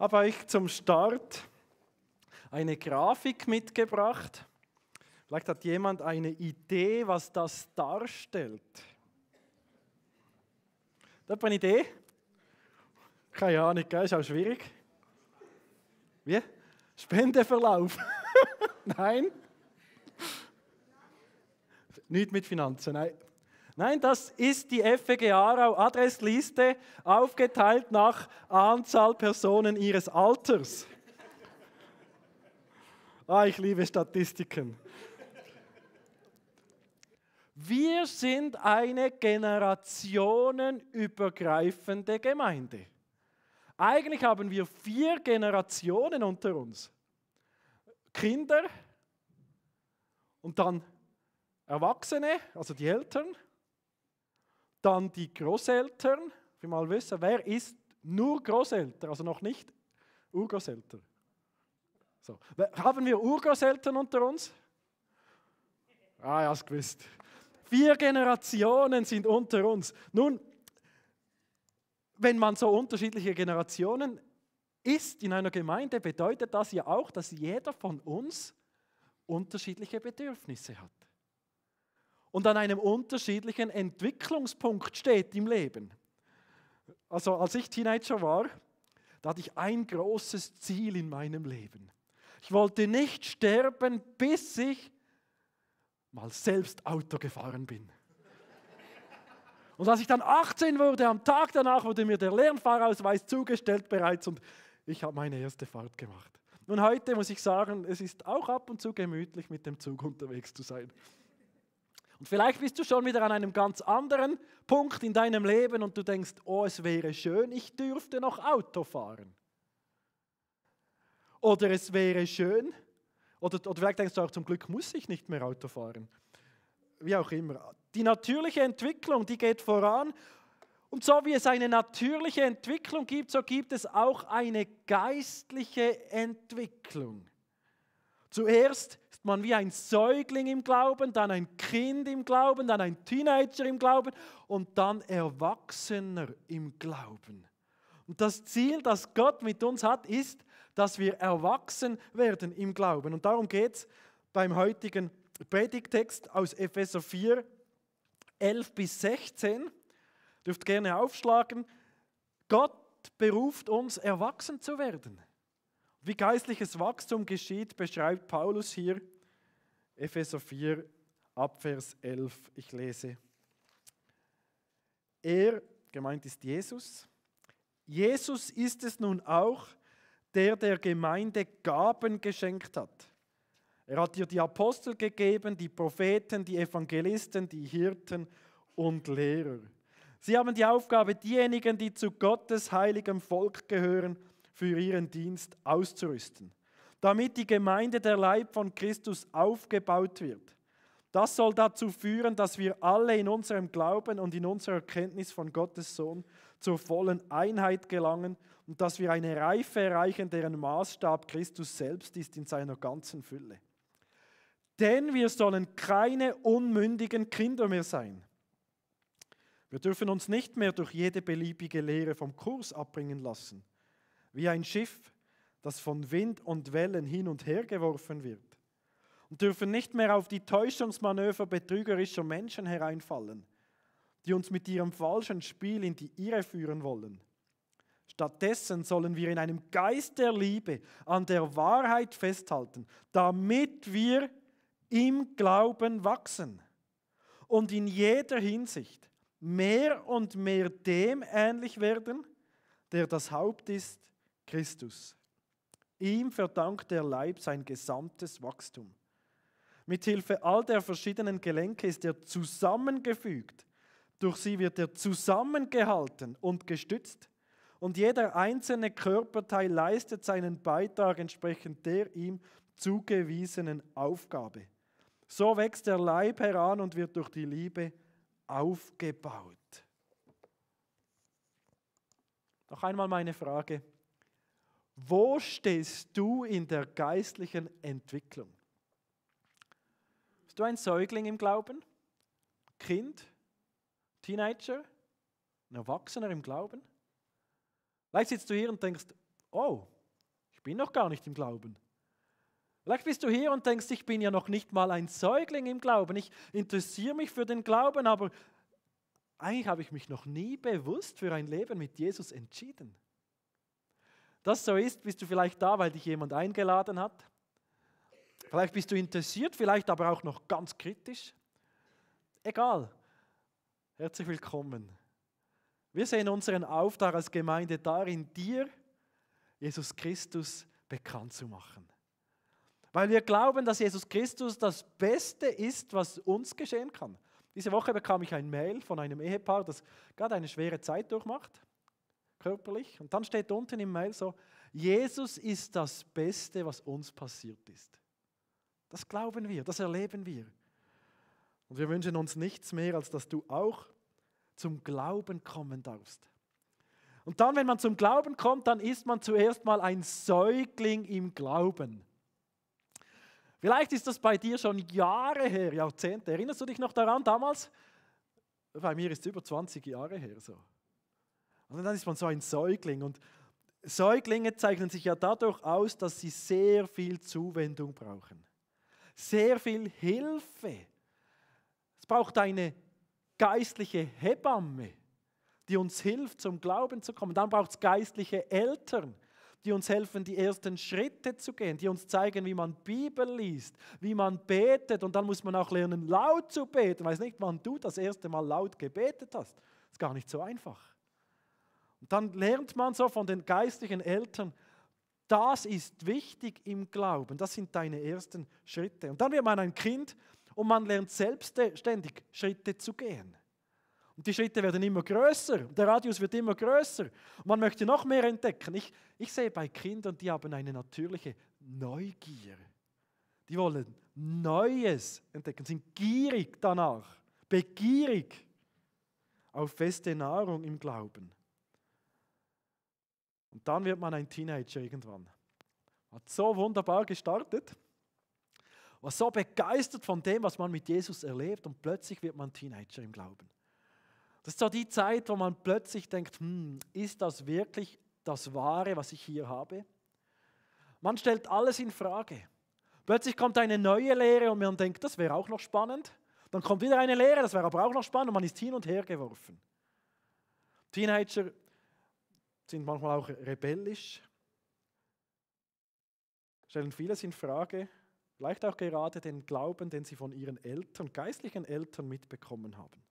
habe ich zum Start eine Grafik mitgebracht. Vielleicht hat jemand eine Idee, was das darstellt. Hat eine Idee? Keine Ahnung, ist auch schwierig. Wie? Spendeverlauf? Nein? Nicht mit Finanzen, nein. Nein, das ist die FEG Aarau Adressliste, aufgeteilt nach Anzahl Personen ihres Alters. Ah, ich liebe Statistiken. Wir sind eine generationenübergreifende Gemeinde. Eigentlich haben wir vier Generationen unter uns. Kinder und dann Erwachsene, also die Eltern dann die Großeltern, wir mal wissen, wer ist nur Großeltern, also noch nicht Urgroßeltern? So. Haben wir Urgroßeltern unter uns? Ah, ja, hast gewusst. Vier Generationen sind unter uns. Nun, wenn man so unterschiedliche Generationen ist in einer Gemeinde, bedeutet das ja auch, dass jeder von uns unterschiedliche Bedürfnisse hat und an einem unterschiedlichen Entwicklungspunkt steht im Leben. Also als ich Teenager war, da hatte ich ein großes Ziel in meinem Leben. Ich wollte nicht sterben, bis ich mal selbst Auto gefahren bin. Und als ich dann 18 wurde, am Tag danach wurde mir der Lernfahrausweis zugestellt bereits und ich habe meine erste Fahrt gemacht. Nun heute muss ich sagen, es ist auch ab und zu gemütlich mit dem Zug unterwegs zu sein. Und vielleicht bist du schon wieder an einem ganz anderen Punkt in deinem Leben und du denkst, oh, es wäre schön, ich dürfte noch Auto fahren. Oder es wäre schön, oder, oder vielleicht denkst du auch, zum Glück muss ich nicht mehr Auto fahren. Wie auch immer. Die natürliche Entwicklung, die geht voran. Und so wie es eine natürliche Entwicklung gibt, so gibt es auch eine geistliche Entwicklung. Zuerst ist man wie ein Säugling im Glauben, dann ein Kind im Glauben, dann ein Teenager im Glauben und dann Erwachsener im Glauben. Und das Ziel, das Gott mit uns hat, ist, dass wir erwachsen werden im Glauben. Und darum geht es beim heutigen Predigtext aus Epheser 4, 11 bis 16. Dürft gerne aufschlagen. Gott beruft uns, erwachsen zu werden. Wie geistliches Wachstum geschieht, beschreibt Paulus hier, Epheser 4, Abvers 11. Ich lese. Er, gemeint ist Jesus, Jesus ist es nun auch, der der Gemeinde Gaben geschenkt hat. Er hat ihr die Apostel gegeben, die Propheten, die Evangelisten, die Hirten und Lehrer. Sie haben die Aufgabe, diejenigen, die zu Gottes heiligem Volk gehören, für ihren Dienst auszurüsten, damit die Gemeinde der Leib von Christus aufgebaut wird. Das soll dazu führen, dass wir alle in unserem Glauben und in unserer Kenntnis von Gottes Sohn zur vollen Einheit gelangen und dass wir eine Reife erreichen, deren Maßstab Christus selbst ist in seiner ganzen Fülle. Denn wir sollen keine unmündigen Kinder mehr sein. Wir dürfen uns nicht mehr durch jede beliebige Lehre vom Kurs abbringen lassen wie ein Schiff, das von Wind und Wellen hin und her geworfen wird. Und dürfen nicht mehr auf die Täuschungsmanöver betrügerischer Menschen hereinfallen, die uns mit ihrem falschen Spiel in die Irre führen wollen. Stattdessen sollen wir in einem Geist der Liebe an der Wahrheit festhalten, damit wir im Glauben wachsen und in jeder Hinsicht mehr und mehr dem ähnlich werden, der das Haupt ist, Christus. Ihm verdankt der Leib sein gesamtes Wachstum. Mithilfe all der verschiedenen Gelenke ist er zusammengefügt. Durch sie wird er zusammengehalten und gestützt. Und jeder einzelne Körperteil leistet seinen Beitrag entsprechend der ihm zugewiesenen Aufgabe. So wächst der Leib heran und wird durch die Liebe aufgebaut. Noch einmal meine Frage. Wo stehst du in der geistlichen Entwicklung? Bist du ein Säugling im Glauben? Kind? Teenager? Ein Erwachsener im Glauben? Vielleicht sitzt du hier und denkst, oh, ich bin noch gar nicht im Glauben. Vielleicht bist du hier und denkst, ich bin ja noch nicht mal ein Säugling im Glauben. Ich interessiere mich für den Glauben, aber eigentlich habe ich mich noch nie bewusst für ein Leben mit Jesus entschieden das so ist, bist du vielleicht da, weil dich jemand eingeladen hat. Vielleicht bist du interessiert, vielleicht aber auch noch ganz kritisch. Egal. Herzlich willkommen. Wir sehen unseren Auftrag als Gemeinde darin, dir Jesus Christus bekannt zu machen. Weil wir glauben, dass Jesus Christus das Beste ist, was uns geschehen kann. Diese Woche bekam ich ein Mail von einem Ehepaar, das gerade eine schwere Zeit durchmacht körperlich. Und dann steht unten im Mail so, Jesus ist das Beste, was uns passiert ist. Das glauben wir, das erleben wir. Und wir wünschen uns nichts mehr, als dass du auch zum Glauben kommen darfst. Und dann, wenn man zum Glauben kommt, dann ist man zuerst mal ein Säugling im Glauben. Vielleicht ist das bei dir schon Jahre her, Jahrzehnte. Erinnerst du dich noch daran damals? Bei mir ist es über 20 Jahre her so. Und dann ist man so ein Säugling. Und Säuglinge zeichnen sich ja dadurch aus, dass sie sehr viel Zuwendung brauchen. Sehr viel Hilfe. Es braucht eine geistliche Hebamme, die uns hilft, zum Glauben zu kommen. Dann braucht es geistliche Eltern, die uns helfen, die ersten Schritte zu gehen, die uns zeigen, wie man Bibel liest, wie man betet. Und dann muss man auch lernen, laut zu beten. Ich Weiß nicht, wann du das erste Mal laut gebetet hast. Das Ist gar nicht so einfach. Und dann lernt man so von den geistlichen Eltern, das ist wichtig im Glauben. Das sind deine ersten Schritte. Und dann wird man ein Kind und man lernt selbstständig Schritte zu gehen. Und die Schritte werden immer größer, der Radius wird immer größer. Und man möchte noch mehr entdecken. Ich, ich sehe bei Kindern, die haben eine natürliche Neugier. Die wollen Neues entdecken, sind gierig danach, begierig auf feste Nahrung im Glauben. Und dann wird man ein Teenager irgendwann. Hat so wunderbar gestartet, war so begeistert von dem, was man mit Jesus erlebt und plötzlich wird man Teenager im Glauben. Das ist so die Zeit, wo man plötzlich denkt, hm, ist das wirklich das Wahre, was ich hier habe? Man stellt alles in Frage. Plötzlich kommt eine neue Lehre und man denkt, das wäre auch noch spannend. Dann kommt wieder eine Lehre, das wäre aber auch noch spannend und man ist hin und her geworfen. Teenager sind manchmal auch rebellisch, stellen vieles in Frage, vielleicht auch gerade den Glauben, den sie von ihren Eltern, geistlichen Eltern mitbekommen haben.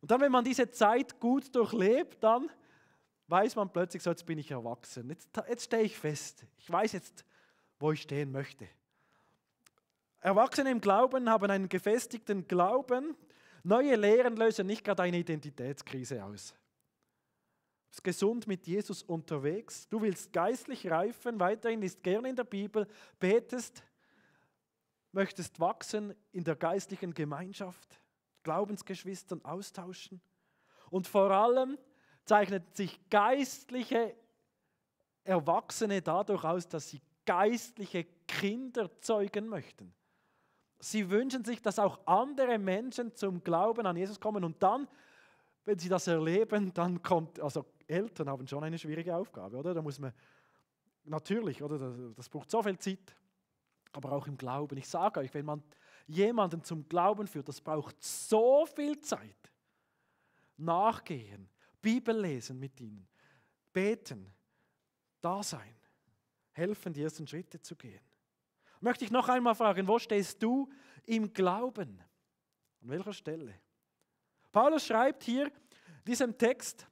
Und dann, wenn man diese Zeit gut durchlebt, dann weiß man plötzlich, so jetzt bin ich erwachsen, jetzt, jetzt stehe ich fest, ich weiß jetzt, wo ich stehen möchte. Erwachsene im Glauben haben einen gefestigten Glauben, neue Lehren lösen nicht gerade eine Identitätskrise aus gesund mit Jesus unterwegs, du willst geistlich reifen, weiterhin ist gerne in der Bibel, betest, möchtest wachsen in der geistlichen Gemeinschaft, Glaubensgeschwistern austauschen und vor allem zeichnet sich geistliche Erwachsene dadurch aus, dass sie geistliche Kinder zeugen möchten. Sie wünschen sich, dass auch andere Menschen zum Glauben an Jesus kommen und dann, wenn sie das erleben, dann kommt, also Eltern haben schon eine schwierige Aufgabe, oder? Da muss man natürlich, oder? Das, das braucht so viel Zeit, aber auch im Glauben. Ich sage euch, wenn man jemanden zum Glauben führt, das braucht so viel Zeit. Nachgehen, Bibel lesen mit ihnen, beten, da sein, helfen, die ersten Schritte zu gehen. Möchte ich noch einmal fragen, wo stehst du im Glauben? An welcher Stelle? Paulus schreibt hier diesem Text,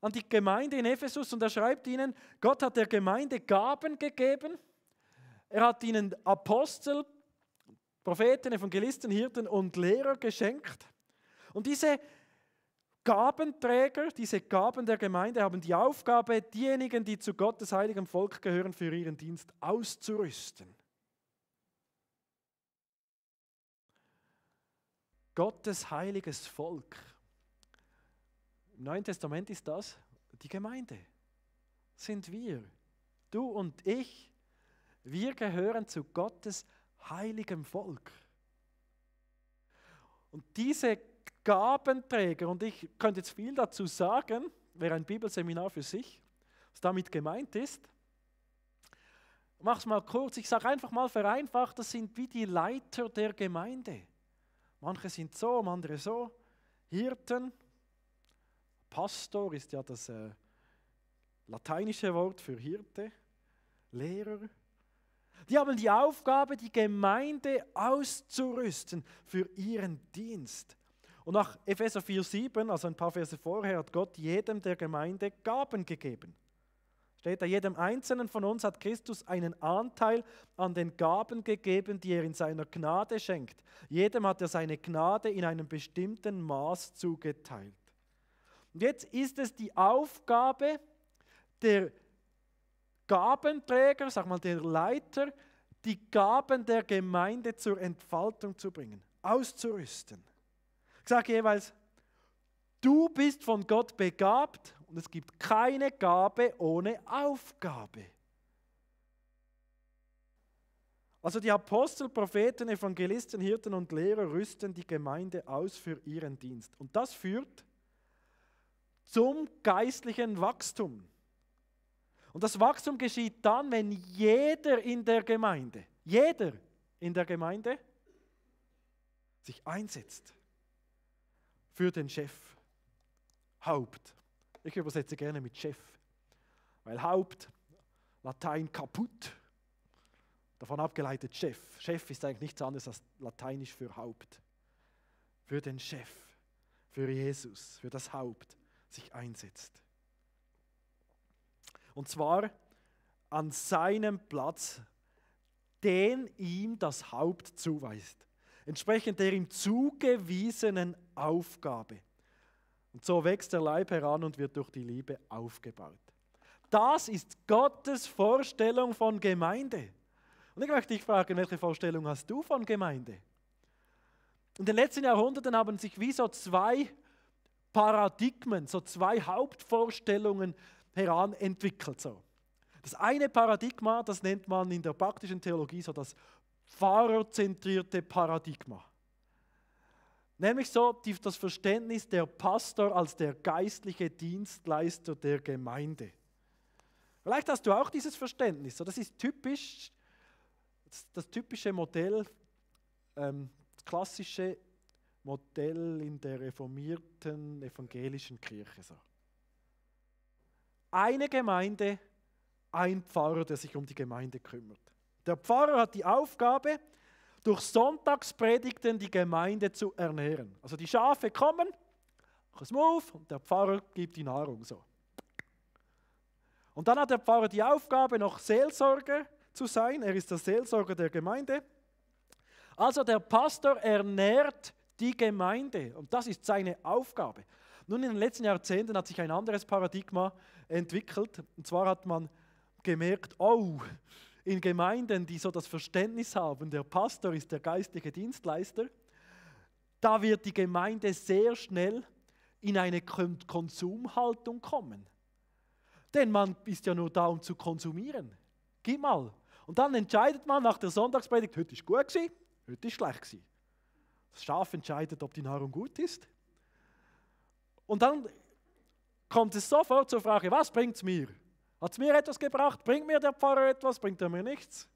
an die Gemeinde in Ephesus und er schreibt ihnen, Gott hat der Gemeinde Gaben gegeben, er hat ihnen Apostel, Propheten, Evangelisten, Hirten und Lehrer geschenkt. Und diese Gabenträger, diese Gaben der Gemeinde haben die Aufgabe, diejenigen, die zu Gottes heiligem Volk gehören, für ihren Dienst auszurüsten. Gottes heiliges Volk im Neuen Testament ist das die Gemeinde. Sind wir. Du und ich. Wir gehören zu Gottes heiligem Volk. Und diese Gabenträger, und ich könnte jetzt viel dazu sagen, wäre ein Bibelseminar für sich, was damit gemeint ist. Mach's mal kurz, ich sage einfach mal vereinfacht, das sind wie die Leiter der Gemeinde. Manche sind so, andere so. Hirten, Pastor ist ja das äh, lateinische Wort für Hirte, Lehrer. Die haben die Aufgabe, die Gemeinde auszurüsten für ihren Dienst. Und nach Epheser 4,7, also ein paar Verse vorher, hat Gott jedem der Gemeinde Gaben gegeben. Steht da, jedem Einzelnen von uns hat Christus einen Anteil an den Gaben gegeben, die er in seiner Gnade schenkt. Jedem hat er seine Gnade in einem bestimmten Maß zugeteilt. Und jetzt ist es die Aufgabe der Gabenträger, sag mal der Leiter, die Gaben der Gemeinde zur Entfaltung zu bringen, auszurüsten. Ich sage jeweils, du bist von Gott begabt und es gibt keine Gabe ohne Aufgabe. Also die Apostel, Propheten, Evangelisten, Hirten und Lehrer rüsten die Gemeinde aus für ihren Dienst. Und das führt zum geistlichen Wachstum. Und das Wachstum geschieht dann, wenn jeder in der Gemeinde, jeder in der Gemeinde sich einsetzt für den Chef. Haupt. Ich übersetze gerne mit Chef, weil Haupt, Latein kaputt, davon abgeleitet Chef. Chef ist eigentlich nichts anderes als lateinisch für Haupt. Für den Chef, für Jesus, für das Haupt sich einsetzt. Und zwar an seinem Platz, den ihm das Haupt zuweist, entsprechend der ihm zugewiesenen Aufgabe. Und so wächst der Leib heran und wird durch die Liebe aufgebaut. Das ist Gottes Vorstellung von Gemeinde. Und ich möchte dich fragen, welche Vorstellung hast du von Gemeinde? In den letzten Jahrhunderten haben sich wie so zwei Paradigmen, so zwei Hauptvorstellungen heran entwickelt. So. Das eine Paradigma, das nennt man in der praktischen Theologie so das pfarrerzentrierte Paradigma. Nämlich so die, das Verständnis der Pastor als der geistliche Dienstleister der Gemeinde. Vielleicht hast du auch dieses Verständnis. So, das ist typisch, das, das typische Modell, ähm, das klassische Modell in der reformierten evangelischen Kirche. So. Eine Gemeinde, ein Pfarrer, der sich um die Gemeinde kümmert. Der Pfarrer hat die Aufgabe, durch Sonntagspredigten die Gemeinde zu ernähren. Also die Schafe kommen, machen Move und der Pfarrer gibt die Nahrung so. Und dann hat der Pfarrer die Aufgabe, noch Seelsorger zu sein. Er ist der Seelsorger der Gemeinde. Also der Pastor ernährt die Gemeinde. Und das ist seine Aufgabe. Nun, in den letzten Jahrzehnten hat sich ein anderes Paradigma entwickelt. Und zwar hat man gemerkt, oh, in Gemeinden, die so das Verständnis haben, der Pastor ist der geistliche Dienstleister, da wird die Gemeinde sehr schnell in eine Konsumhaltung kommen. Denn man ist ja nur da, um zu konsumieren. Gib mal. Und dann entscheidet man nach der Sonntagspredigt, heute ist gut gewesen, heute ist schlecht gewesen. Das Schaf entscheidet, ob die Nahrung gut ist. Und dann kommt es sofort zur Frage, was bringt es mir? Hat es mir etwas gebracht? Bringt mir der Pfarrer etwas? Bringt er mir nichts?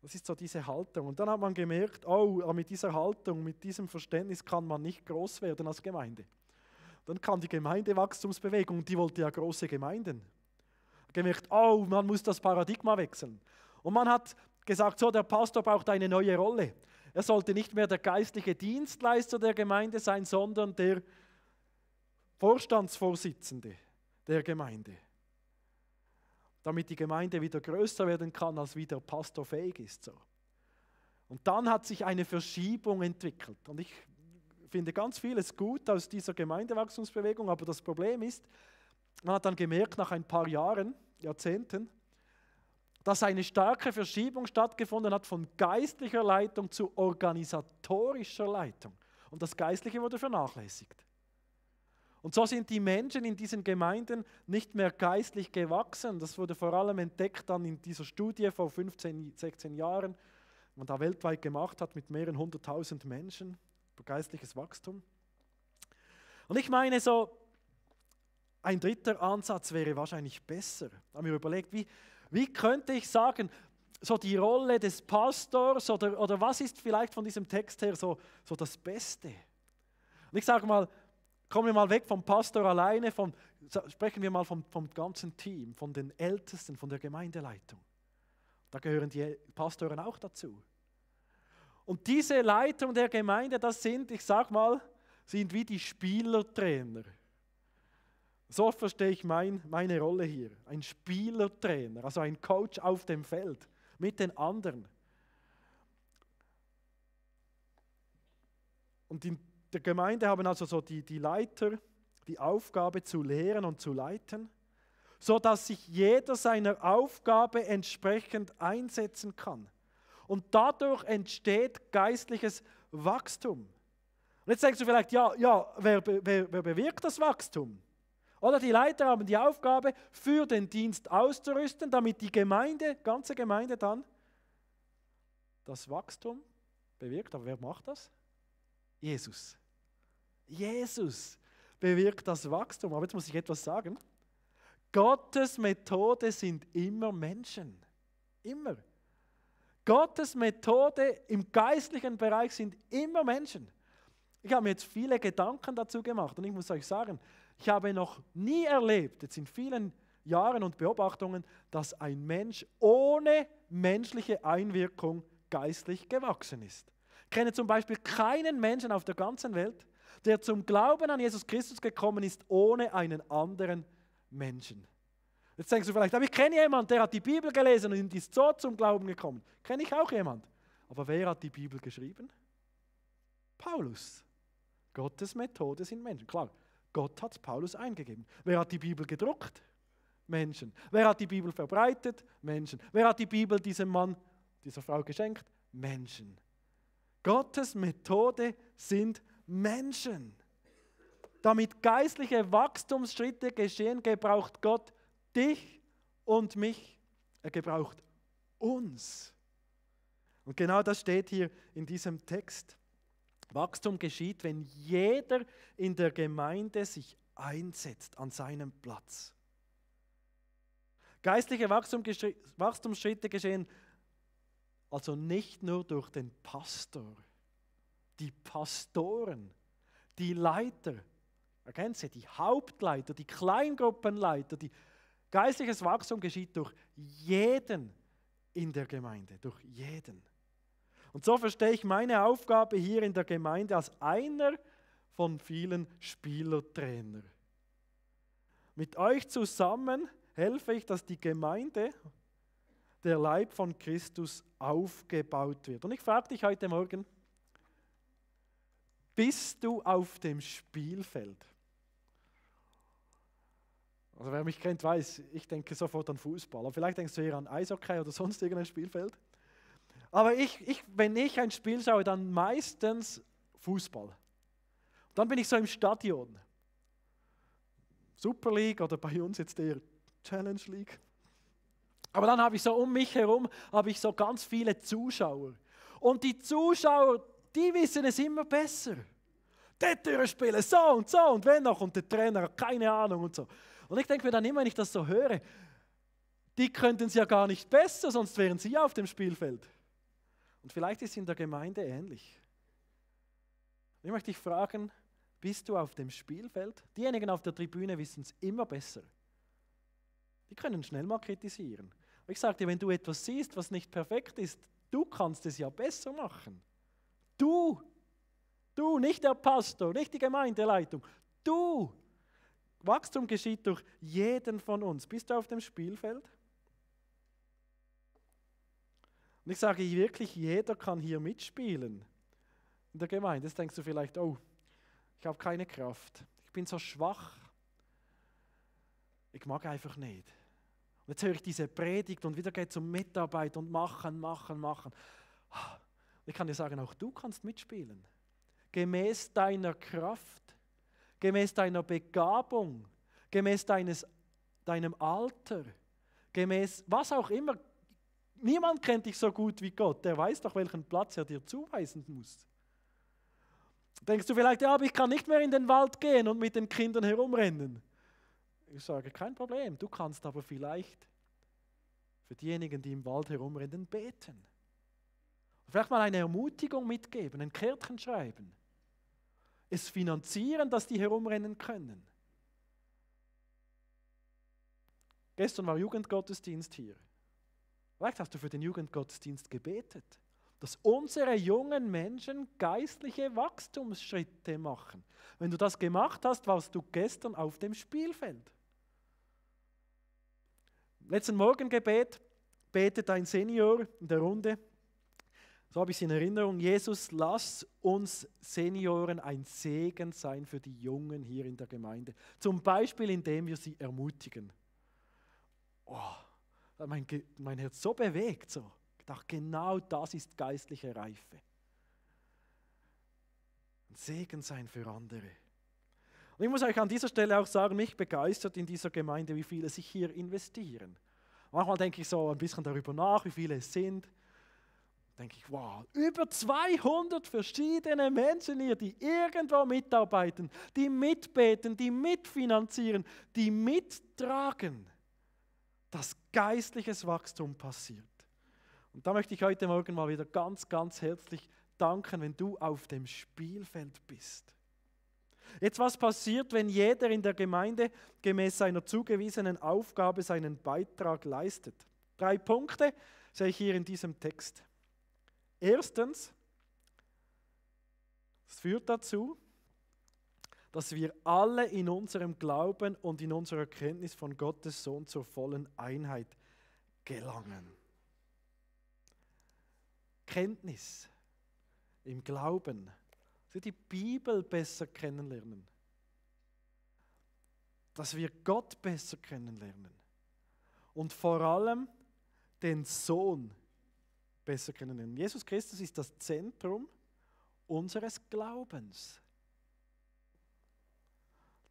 Das ist so diese Haltung. Und dann hat man gemerkt, oh, ah, mit dieser Haltung, mit diesem Verständnis kann man nicht groß werden als Gemeinde. Dann kam die Gemeindewachstumsbewegung, die wollte ja große Gemeinden. Gemerkt, oh, man muss das Paradigma wechseln. Und man hat gesagt, so, der Pastor braucht eine neue Rolle. Er sollte nicht mehr der geistliche Dienstleister der Gemeinde sein, sondern der Vorstandsvorsitzende der Gemeinde. Damit die Gemeinde wieder größer werden kann, als wie der Pastor fähig ist. So. Und dann hat sich eine Verschiebung entwickelt. Und ich finde ganz vieles gut aus dieser Gemeindewachstumsbewegung, aber das Problem ist, man hat dann gemerkt, nach ein paar Jahren, Jahrzehnten, dass eine starke Verschiebung stattgefunden hat von geistlicher Leitung zu organisatorischer Leitung. Und das Geistliche wurde vernachlässigt. Und so sind die Menschen in diesen Gemeinden nicht mehr geistlich gewachsen. Das wurde vor allem entdeckt dann in dieser Studie vor 15, 16 Jahren, die man da weltweit gemacht hat mit mehreren hunderttausend Menschen über geistliches Wachstum. Und ich meine so, ein dritter Ansatz wäre wahrscheinlich besser. Da haben wir überlegt, wie, wie könnte ich sagen, so die Rolle des Pastors oder, oder was ist vielleicht von diesem Text her so, so das Beste? Und ich sage mal, kommen wir mal weg vom Pastor alleine, vom, sprechen wir mal vom, vom ganzen Team, von den Ältesten, von der Gemeindeleitung. Da gehören die Pastoren auch dazu. Und diese Leitung der Gemeinde, das sind, ich sage mal, sind wie die Spielertrainer. So verstehe ich mein, meine Rolle hier. Ein Spielertrainer, also ein Coach auf dem Feld mit den anderen. Und in der Gemeinde haben also so die, die Leiter die Aufgabe zu lehren und zu leiten, sodass sich jeder seiner Aufgabe entsprechend einsetzen kann. Und dadurch entsteht geistliches Wachstum. Und jetzt denkst du vielleicht, ja, ja wer, wer, wer bewirkt das Wachstum? Oder die Leiter haben die Aufgabe, für den Dienst auszurüsten, damit die Gemeinde, ganze Gemeinde dann das Wachstum bewirkt. Aber wer macht das? Jesus. Jesus bewirkt das Wachstum. Aber jetzt muss ich etwas sagen. Gottes Methode sind immer Menschen. Immer. Gottes Methode im geistlichen Bereich sind immer Menschen. Ich habe mir jetzt viele Gedanken dazu gemacht und ich muss euch sagen, ich habe noch nie erlebt, jetzt in vielen Jahren und Beobachtungen, dass ein Mensch ohne menschliche Einwirkung geistlich gewachsen ist. Ich kenne zum Beispiel keinen Menschen auf der ganzen Welt, der zum Glauben an Jesus Christus gekommen ist, ohne einen anderen Menschen. Jetzt denkst du vielleicht, aber ich kenne jemanden, der hat die Bibel gelesen und ist so zum Glauben gekommen. Kenne ich auch jemanden. Aber wer hat die Bibel geschrieben? Paulus. Gottes Methode sind Menschen. Klar, Gott hat es Paulus eingegeben. Wer hat die Bibel gedruckt? Menschen. Wer hat die Bibel verbreitet? Menschen. Wer hat die Bibel diesem Mann, dieser Frau geschenkt? Menschen. Gottes Methode sind Menschen. Damit geistliche Wachstumsschritte geschehen, gebraucht Gott dich und mich. Er gebraucht uns. Und genau das steht hier in diesem Text. Wachstum geschieht, wenn jeder in der Gemeinde sich einsetzt an seinem Platz. Geistliche Wachstum, Wachstumsschritte geschehen also nicht nur durch den Pastor, die Pastoren, die Leiter, ergänze, die Hauptleiter, die Kleingruppenleiter, die geistliches Wachstum geschieht durch jeden in der Gemeinde, durch jeden. Und so verstehe ich meine Aufgabe hier in der Gemeinde als einer von vielen Spielertrainer. Mit euch zusammen helfe ich, dass die Gemeinde, der Leib von Christus, aufgebaut wird. Und ich frage dich heute Morgen, bist du auf dem Spielfeld? Also wer mich kennt, weiß, ich denke sofort an Fußball. Aber vielleicht denkst du eher an Eishockey oder sonst irgendein Spielfeld. Aber ich, ich, wenn ich ein Spiel schaue, dann meistens Fußball. dann bin ich so im Stadion. Super League oder bei uns jetzt eher Challenge League. Aber dann habe ich so um mich herum, habe ich so ganz viele Zuschauer. Und die Zuschauer, die wissen es immer besser. Der Tür spielen so und so und wenn noch und der Trainer keine Ahnung und so. Und ich denke mir dann immer, wenn ich das so höre, die könnten es ja gar nicht besser, sonst wären sie auf dem Spielfeld. Und vielleicht ist es in der Gemeinde ähnlich. Ich möchte dich fragen, bist du auf dem Spielfeld? Diejenigen auf der Tribüne wissen es immer besser. Die können schnell mal kritisieren. Ich sage dir, wenn du etwas siehst, was nicht perfekt ist, du kannst es ja besser machen. Du, du, nicht der Pastor, nicht die Gemeindeleitung, du. Wachstum geschieht durch jeden von uns. Bist du auf dem Spielfeld? Und ich sage wirklich, jeder kann hier mitspielen in der Gemeinde. Jetzt denkst du vielleicht, oh, ich habe keine Kraft, ich bin so schwach, ich mag einfach nicht. Und jetzt höre ich diese Predigt und wieder geht es um Mitarbeit und machen, machen, machen. Ich kann dir sagen, auch du kannst mitspielen. Gemäß deiner Kraft, gemäß deiner Begabung, gemäß deines, deinem Alter, gemäß was auch immer Niemand kennt dich so gut wie Gott. Der weiß doch, welchen Platz er dir zuweisen muss. Denkst du vielleicht, ja, aber ich kann nicht mehr in den Wald gehen und mit den Kindern herumrennen? Ich sage, kein Problem. Du kannst aber vielleicht für diejenigen, die im Wald herumrennen, beten. Vielleicht mal eine Ermutigung mitgeben, ein Kärtchen schreiben. Es finanzieren, dass die herumrennen können. Gestern war Jugendgottesdienst hier. Vielleicht hast du für den Jugendgottesdienst gebetet, dass unsere jungen Menschen geistliche Wachstumsschritte machen. Wenn du das gemacht hast, warst du gestern auf dem Spielfeld. Letzten Morgengebet betet ein Senior in der Runde. So habe ich es in Erinnerung. Jesus, lass uns Senioren ein Segen sein für die Jungen hier in der Gemeinde. Zum Beispiel, indem wir sie ermutigen. Oh mein, mein Herz so bewegt, so Ich dachte, genau das ist geistliche Reife. Ein Segen sein für andere. Und ich muss euch an dieser Stelle auch sagen, mich begeistert in dieser Gemeinde, wie viele sich hier investieren. Manchmal denke ich so ein bisschen darüber nach, wie viele es sind. Denke ich, wow, über 200 verschiedene Menschen hier, die irgendwo mitarbeiten, die mitbeten, die mitfinanzieren, die mittragen dass geistliches Wachstum passiert. Und da möchte ich heute Morgen mal wieder ganz, ganz herzlich danken, wenn du auf dem Spielfeld bist. Jetzt was passiert, wenn jeder in der Gemeinde gemäß seiner zugewiesenen Aufgabe seinen Beitrag leistet? Drei Punkte sehe ich hier in diesem Text. Erstens, es führt dazu, dass wir alle in unserem Glauben und in unserer Kenntnis von Gottes Sohn zur vollen Einheit gelangen. Kenntnis im Glauben. dass wir die Bibel besser kennenlernen. Dass wir Gott besser kennenlernen. Und vor allem den Sohn besser kennenlernen. Jesus Christus ist das Zentrum unseres Glaubens.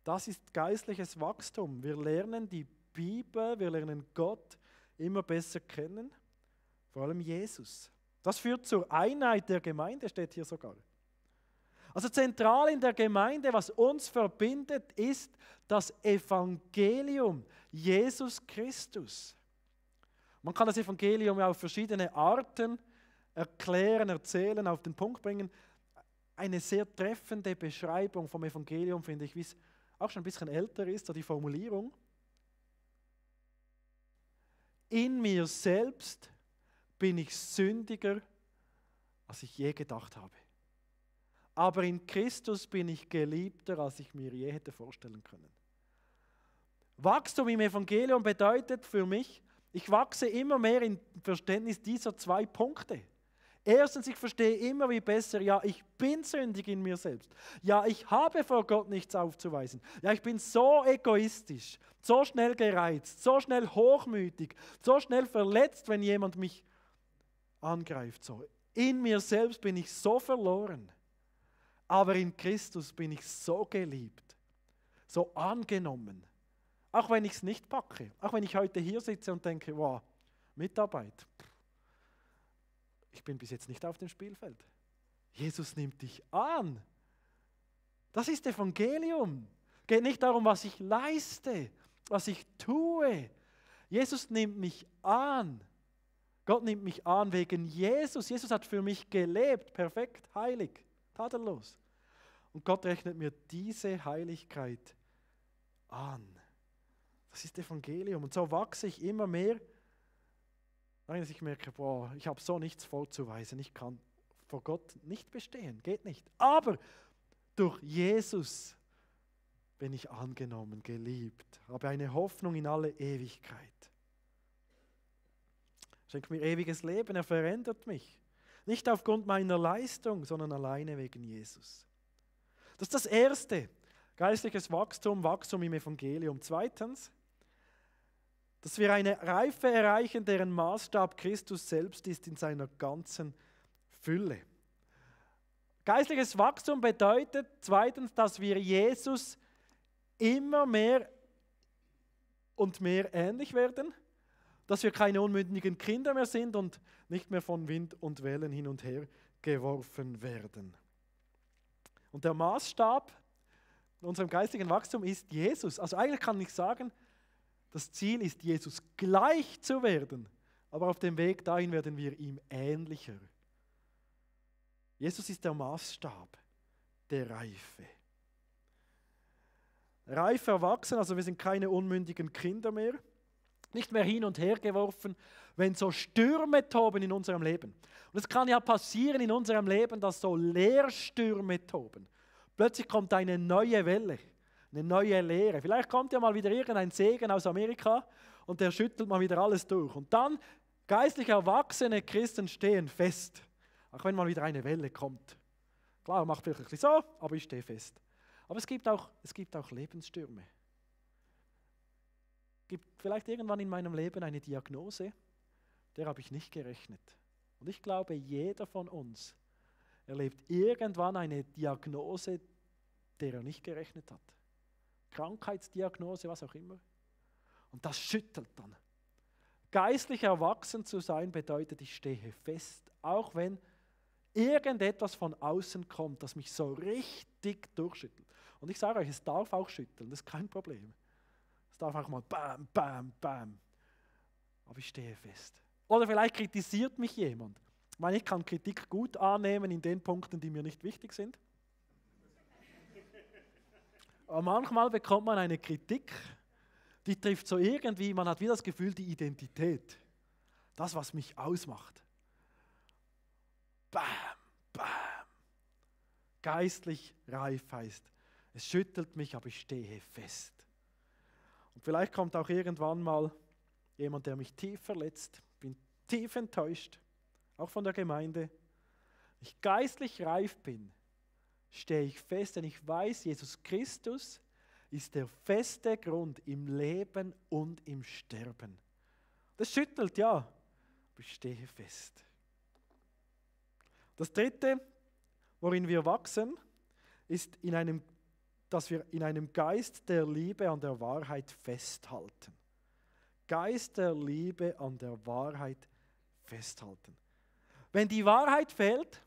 Das ist geistliches Wachstum. Wir lernen die Bibel, wir lernen Gott immer besser kennen, vor allem Jesus. Das führt zur Einheit der Gemeinde, steht hier sogar. Also zentral in der Gemeinde, was uns verbindet, ist das Evangelium, Jesus Christus. Man kann das Evangelium ja auf verschiedene Arten erklären, erzählen, auf den Punkt bringen. Eine sehr treffende Beschreibung vom Evangelium finde ich, wie es auch schon ein bisschen älter ist, so die Formulierung. In mir selbst bin ich sündiger, als ich je gedacht habe. Aber in Christus bin ich geliebter, als ich mir je hätte vorstellen können. Wachstum im Evangelium bedeutet für mich, ich wachse immer mehr im Verständnis dieser zwei Punkte. Erstens, ich verstehe immer wie besser, ja, ich bin sündig in mir selbst. Ja, ich habe vor Gott nichts aufzuweisen. Ja, ich bin so egoistisch, so schnell gereizt, so schnell hochmütig, so schnell verletzt, wenn jemand mich angreift. So. In mir selbst bin ich so verloren, aber in Christus bin ich so geliebt, so angenommen. Auch wenn ich es nicht packe, auch wenn ich heute hier sitze und denke, wow, Mitarbeit. Pff ich bin bis jetzt nicht auf dem Spielfeld. Jesus nimmt dich an. Das ist Evangelium. Geht nicht darum, was ich leiste, was ich tue. Jesus nimmt mich an. Gott nimmt mich an wegen Jesus. Jesus hat für mich gelebt, perfekt, heilig, tadellos. Und Gott rechnet mir diese Heiligkeit an. Das ist Evangelium. Und so wachse ich immer mehr Nein, dass ich merke, boah, ich habe so nichts vorzuweisen, ich kann vor Gott nicht bestehen, geht nicht. Aber durch Jesus bin ich angenommen, geliebt, habe eine Hoffnung in alle Ewigkeit. Schenkt mir ewiges Leben, er verändert mich. Nicht aufgrund meiner Leistung, sondern alleine wegen Jesus. Das ist das Erste. Geistliches Wachstum, Wachstum im Evangelium. Zweitens, dass wir eine Reife erreichen, deren Maßstab Christus selbst ist in seiner ganzen Fülle. Geistliches Wachstum bedeutet zweitens, dass wir Jesus immer mehr und mehr ähnlich werden, dass wir keine unmündigen Kinder mehr sind und nicht mehr von Wind und Wellen hin und her geworfen werden. Und der Maßstab in unserem geistlichen Wachstum ist Jesus. Also eigentlich kann ich sagen, das Ziel ist, Jesus gleich zu werden, aber auf dem Weg dahin werden wir ihm ähnlicher. Jesus ist der Maßstab der Reife. Reife erwachsen, also wir sind keine unmündigen Kinder mehr, nicht mehr hin und her geworfen, wenn so Stürme toben in unserem Leben. Und es kann ja passieren in unserem Leben, dass so Leerstürme toben. Plötzlich kommt eine neue Welle eine neue Lehre. Vielleicht kommt ja mal wieder irgendein Segen aus Amerika und der schüttelt mal wieder alles durch. Und dann geistlich erwachsene Christen stehen fest, auch wenn mal wieder eine Welle kommt. Klar, macht vielleicht ein bisschen so, aber ich stehe fest. Aber es gibt auch, es gibt auch Lebensstürme. Es gibt vielleicht irgendwann in meinem Leben eine Diagnose, der habe ich nicht gerechnet. Und ich glaube, jeder von uns erlebt irgendwann eine Diagnose, der er nicht gerechnet hat. Krankheitsdiagnose, was auch immer. Und das schüttelt dann. Geistlich erwachsen zu sein bedeutet, ich stehe fest, auch wenn irgendetwas von außen kommt, das mich so richtig durchschüttelt. Und ich sage euch, es darf auch schütteln, das ist kein Problem. Es darf auch mal bam, bam, bam. Aber ich stehe fest. Oder vielleicht kritisiert mich jemand. Ich meine, ich kann Kritik gut annehmen in den Punkten, die mir nicht wichtig sind. Ah, manchmal bekommt man eine Kritik, die trifft so irgendwie, man hat wieder das Gefühl, die Identität, das, was mich ausmacht. Bam, bam. Geistlich reif heißt, es schüttelt mich, aber ich stehe fest. Und vielleicht kommt auch irgendwann mal jemand, der mich tief verletzt, bin tief enttäuscht, auch von der Gemeinde. Ich geistlich reif bin, stehe ich fest, denn ich weiß, Jesus Christus ist der feste Grund im Leben und im Sterben. Das schüttelt, ja, aber ich stehe fest. Das dritte, worin wir wachsen, ist, in einem, dass wir in einem Geist der Liebe an der Wahrheit festhalten. Geist der Liebe an der Wahrheit festhalten. Wenn die Wahrheit fehlt,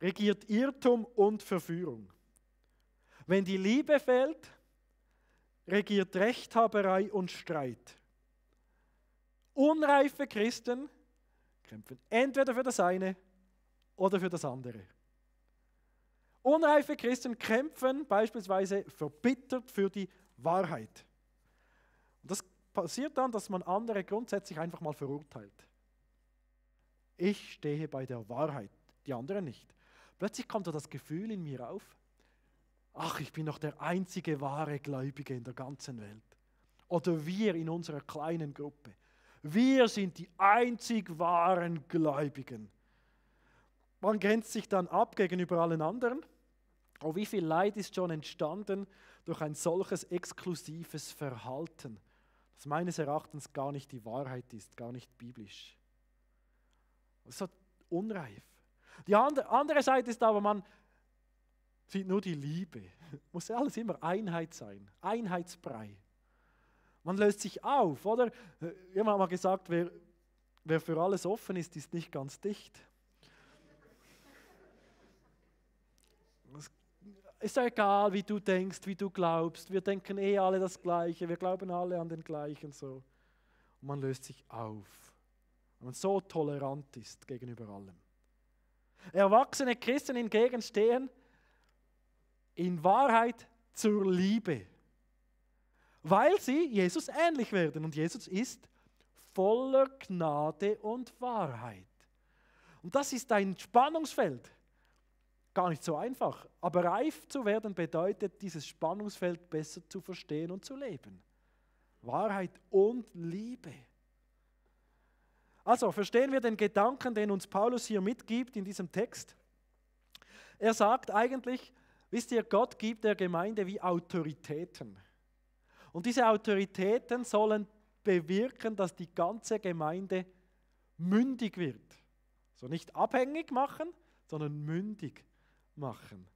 regiert Irrtum und Verführung. Wenn die Liebe fehlt, regiert Rechthaberei und Streit. Unreife Christen kämpfen entweder für das eine oder für das andere. Unreife Christen kämpfen beispielsweise verbittert für die Wahrheit. Und das passiert dann, dass man andere grundsätzlich einfach mal verurteilt. Ich stehe bei der Wahrheit, die anderen nicht. Plötzlich kommt so das Gefühl in mir auf, ach, ich bin doch der einzige wahre Gläubige in der ganzen Welt. Oder wir in unserer kleinen Gruppe. Wir sind die einzig wahren Gläubigen. Man grenzt sich dann ab gegenüber allen anderen. Oh, wie viel Leid ist schon entstanden durch ein solches exklusives Verhalten, das meines Erachtens gar nicht die Wahrheit ist, gar nicht biblisch. So unreif. Die andere Seite ist aber, man sieht nur die Liebe. Muss ja alles immer Einheit sein, Einheitsbrei. Man löst sich auf, oder? Äh, jemand hat mal gesagt, wer, wer für alles offen ist, ist nicht ganz dicht. Es ist ja egal, wie du denkst, wie du glaubst. Wir denken eh alle das Gleiche, wir glauben alle an den gleichen so. Und man löst sich auf. Wenn man so tolerant ist gegenüber allem. Erwachsene Christen hingegen stehen in Wahrheit zur Liebe, weil sie Jesus ähnlich werden. Und Jesus ist voller Gnade und Wahrheit. Und das ist ein Spannungsfeld. Gar nicht so einfach. Aber reif zu werden bedeutet, dieses Spannungsfeld besser zu verstehen und zu leben. Wahrheit und Liebe. Also verstehen wir den Gedanken, den uns Paulus hier mitgibt in diesem Text. Er sagt eigentlich, wisst ihr, Gott gibt der Gemeinde wie Autoritäten. Und diese Autoritäten sollen bewirken, dass die ganze Gemeinde mündig wird. So nicht abhängig machen, sondern mündig machen.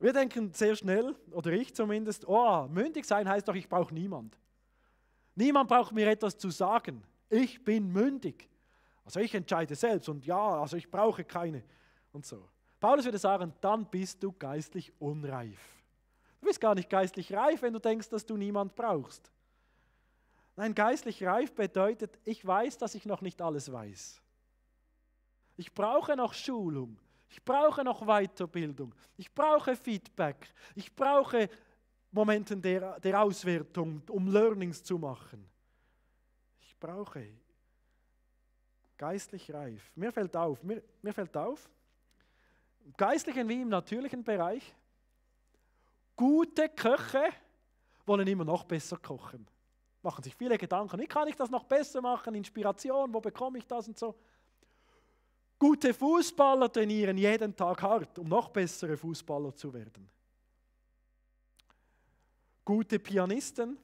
Wir denken sehr schnell, oder ich zumindest, oh, mündig sein heißt doch, ich brauche niemand. Niemand braucht mir etwas zu sagen. Ich bin mündig. Also ich entscheide selbst und ja, also ich brauche keine und so. Paulus würde sagen, dann bist du geistlich unreif. Du bist gar nicht geistlich reif, wenn du denkst, dass du niemand brauchst. Nein, geistlich reif bedeutet, ich weiß, dass ich noch nicht alles weiß. Ich brauche noch Schulung. Ich brauche noch Weiterbildung. Ich brauche Feedback. Ich brauche Momente der, der Auswertung, um Learnings zu machen brauche. Geistlich reif. Mir fällt auf, mir, mir fällt auf, im geistlichen wie im natürlichen Bereich, gute Köche wollen immer noch besser kochen. Machen sich viele Gedanken, wie kann ich das noch besser machen, Inspiration, wo bekomme ich das und so. Gute Fußballer trainieren jeden Tag hart, um noch bessere Fußballer zu werden. Gute Pianisten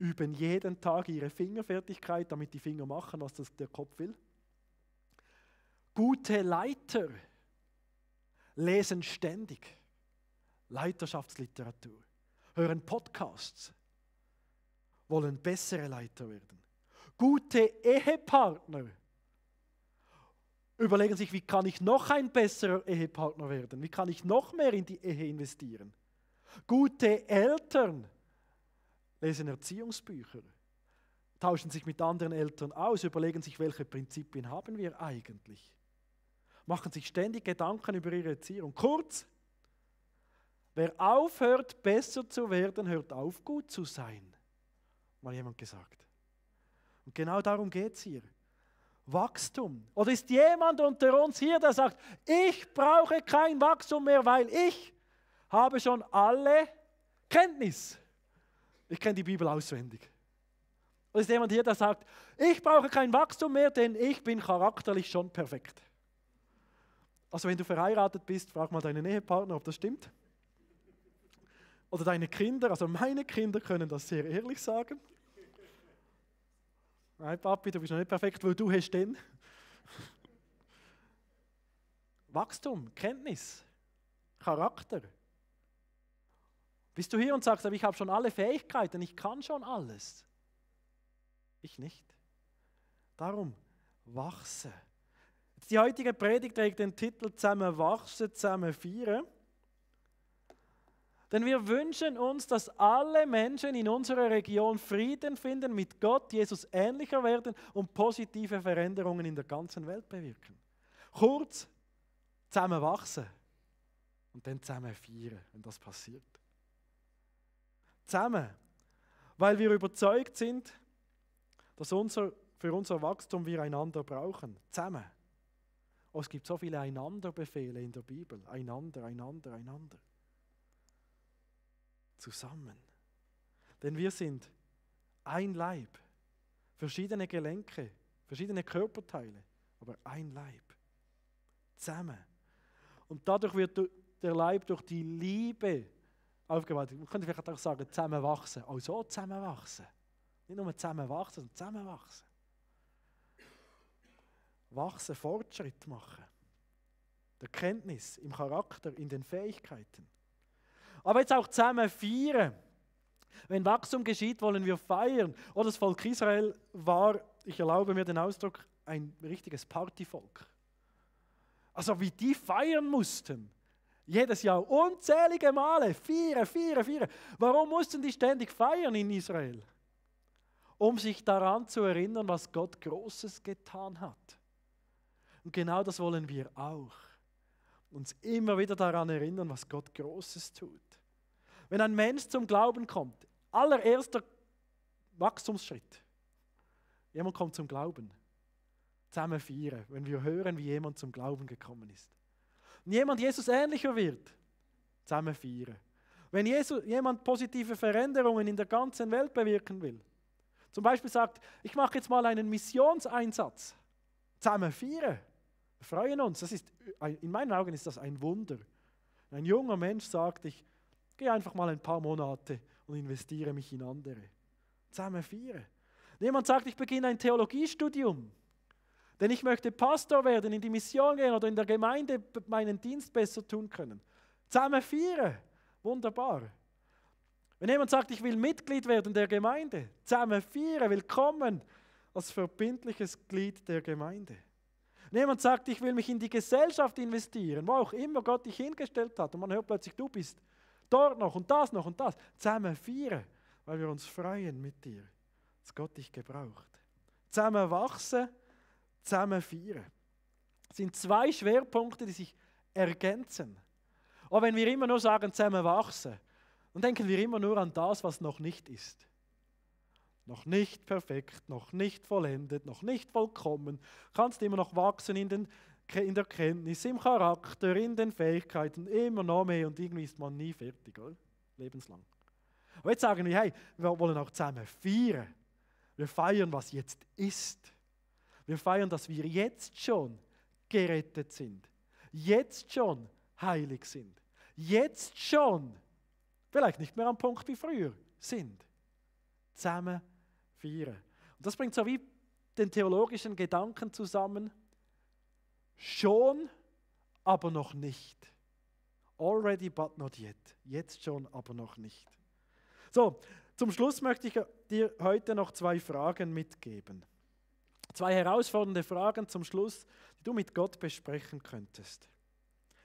üben jeden Tag ihre Fingerfertigkeit, damit die Finger machen, was das der Kopf will. Gute Leiter lesen ständig Leiterschaftsliteratur, hören Podcasts, wollen bessere Leiter werden. Gute Ehepartner überlegen sich, wie kann ich noch ein besserer Ehepartner werden? Wie kann ich noch mehr in die Ehe investieren? Gute Eltern lesen Erziehungsbücher, tauschen sich mit anderen Eltern aus, überlegen sich, welche Prinzipien haben wir eigentlich, machen sich ständig Gedanken über ihre Erziehung. Kurz, wer aufhört, besser zu werden, hört auf, gut zu sein, mal jemand gesagt. Und genau darum geht es hier. Wachstum. Oder ist jemand unter uns hier, der sagt, ich brauche kein Wachstum mehr, weil ich habe schon alle Kenntnis. Ich kenne die Bibel auswendig. Und ist jemand hier, der sagt, ich brauche kein Wachstum mehr, denn ich bin charakterlich schon perfekt. Also wenn du verheiratet bist, frag mal deinen Ehepartner, ob das stimmt. Oder deine Kinder, also meine Kinder können das sehr ehrlich sagen. Nein, Papi, du bist noch nicht perfekt, weil du hast den. Wachstum, Kenntnis, Charakter. Bist du hier und sagst, aber ich habe schon alle Fähigkeiten, ich kann schon alles. Ich nicht. Darum wachse. Die heutige Predigt trägt den Titel Zusammen wachse, zusammen feiern. Denn wir wünschen uns, dass alle Menschen in unserer Region Frieden finden, mit Gott, Jesus ähnlicher werden und positive Veränderungen in der ganzen Welt bewirken. Kurz, zusammen wachsen und dann zusammen feiern, wenn das passiert zusammen, weil wir überzeugt sind, dass unser, für unser Wachstum wir einander brauchen. Zusammen. Oh, es gibt so viele Einanderbefehle in der Bibel. Einander, einander, einander. Zusammen. Denn wir sind ein Leib, verschiedene Gelenke, verschiedene Körperteile, aber ein Leib. Zusammen. Und dadurch wird der Leib durch die Liebe Aufgewaltigt. Man könnte vielleicht auch sagen, zusammenwachsen. Also auch so zusammenwachsen. Nicht nur zusammenwachsen, sondern zusammenwachsen. Wachsen, Fortschritt machen. Der Kenntnis, im Charakter, in den Fähigkeiten. Aber jetzt auch zusammen feiern. Wenn Wachstum geschieht, wollen wir feiern. Oh, das Volk Israel war, ich erlaube mir den Ausdruck, ein richtiges Partyvolk. Also wie die feiern mussten. Jedes Jahr. Unzählige Male. Vier, vier, vier. Warum mussten die ständig feiern in Israel? Um sich daran zu erinnern, was Gott Großes getan hat. Und genau das wollen wir auch. Uns immer wieder daran erinnern, was Gott Großes tut. Wenn ein Mensch zum Glauben kommt, allererster Wachstumsschritt. Jemand kommt zum Glauben. Zusammen feiern, wenn wir hören, wie jemand zum Glauben gekommen ist jemand Jesus ähnlicher wird, zusammen feiern. Wenn Jesus, jemand positive Veränderungen in der ganzen Welt bewirken will, zum Beispiel sagt, ich mache jetzt mal einen Missionseinsatz, zusammen feiern, wir freuen uns. Das ist, in meinen Augen ist das ein Wunder. Ein junger Mensch sagt, ich gehe einfach mal ein paar Monate und investiere mich in andere. Zusammen feiern. Jemand sagt, ich beginne ein Theologiestudium. Denn ich möchte Pastor werden, in die Mission gehen oder in der Gemeinde meinen Dienst besser tun können. Zusammen feiern. Wunderbar. Wenn jemand sagt, ich will Mitglied werden der Gemeinde, zusammen feiern, willkommen als verbindliches Glied der Gemeinde. Wenn jemand sagt, ich will mich in die Gesellschaft investieren, wo auch immer Gott dich hingestellt hat, und man hört plötzlich, du bist dort noch und das noch und das, zusammen feiern, weil wir uns freuen mit dir, dass Gott dich gebraucht. Zusammen wachsen zusammen feiern. Es sind zwei Schwerpunkte, die sich ergänzen. Aber wenn wir immer nur sagen, zusammen wachsen, dann denken wir immer nur an das, was noch nicht ist. Noch nicht perfekt, noch nicht vollendet, noch nicht vollkommen. Kannst immer noch wachsen in, den, in der Kenntnis, im Charakter, in den Fähigkeiten, immer noch mehr und irgendwie ist man nie fertig, oder? lebenslang. Aber jetzt sagen wir, hey, wir wollen auch zusammen feiern. Wir feiern, was jetzt ist. Wir feiern, dass wir jetzt schon gerettet sind, jetzt schon heilig sind, jetzt schon, vielleicht nicht mehr am Punkt wie früher, sind. Zusammen feiern. Und das bringt so wie den theologischen Gedanken zusammen. Schon, aber noch nicht. Already, but not yet. Jetzt schon, aber noch nicht. So, zum Schluss möchte ich dir heute noch zwei Fragen mitgeben. Zwei herausfordernde Fragen zum Schluss, die du mit Gott besprechen könntest.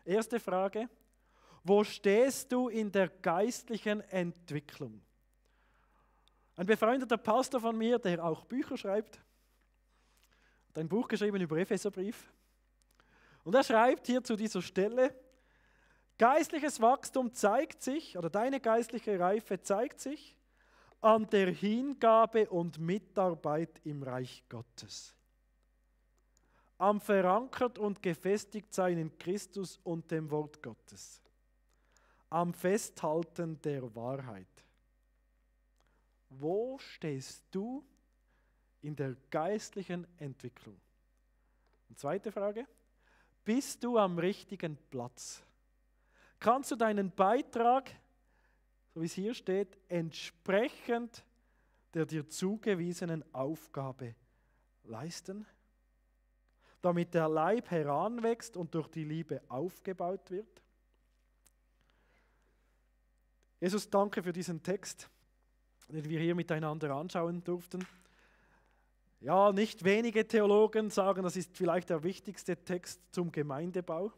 Erste Frage, wo stehst du in der geistlichen Entwicklung? Ein befreundeter Pastor von mir, der auch Bücher schreibt, hat ein Buch geschrieben über Epheserbrief. Und er schreibt hier zu dieser Stelle, geistliches Wachstum zeigt sich, oder deine geistliche Reife zeigt sich an der Hingabe und Mitarbeit im Reich Gottes. Am verankert und gefestigt sein in Christus und dem Wort Gottes. Am Festhalten der Wahrheit. Wo stehst du in der geistlichen Entwicklung? Und zweite Frage. Bist du am richtigen Platz? Kannst du deinen Beitrag so wie es hier steht, entsprechend der dir zugewiesenen Aufgabe leisten, damit der Leib heranwächst und durch die Liebe aufgebaut wird. Jesus, danke für diesen Text, den wir hier miteinander anschauen durften. Ja, nicht wenige Theologen sagen, das ist vielleicht der wichtigste Text zum Gemeindebau.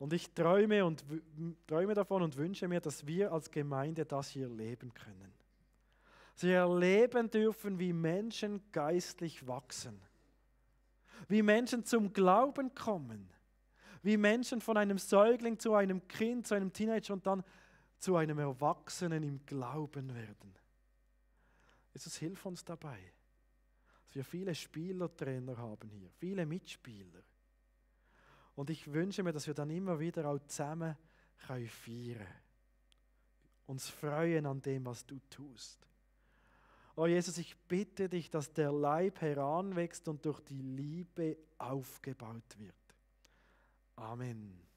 Und ich träume, und, träume davon und wünsche mir, dass wir als Gemeinde das hier leben können. Sie erleben dürfen, wie Menschen geistlich wachsen. Wie Menschen zum Glauben kommen. Wie Menschen von einem Säugling zu einem Kind, zu einem Teenager und dann zu einem Erwachsenen im Glauben werden. Jesus, hilf uns dabei, dass wir viele Spielertrainer haben hier, viele Mitspieler. Und ich wünsche mir, dass wir dann immer wieder auch zusammen können feiern Uns freuen an dem, was du tust. Oh Jesus, ich bitte dich, dass der Leib heranwächst und durch die Liebe aufgebaut wird. Amen.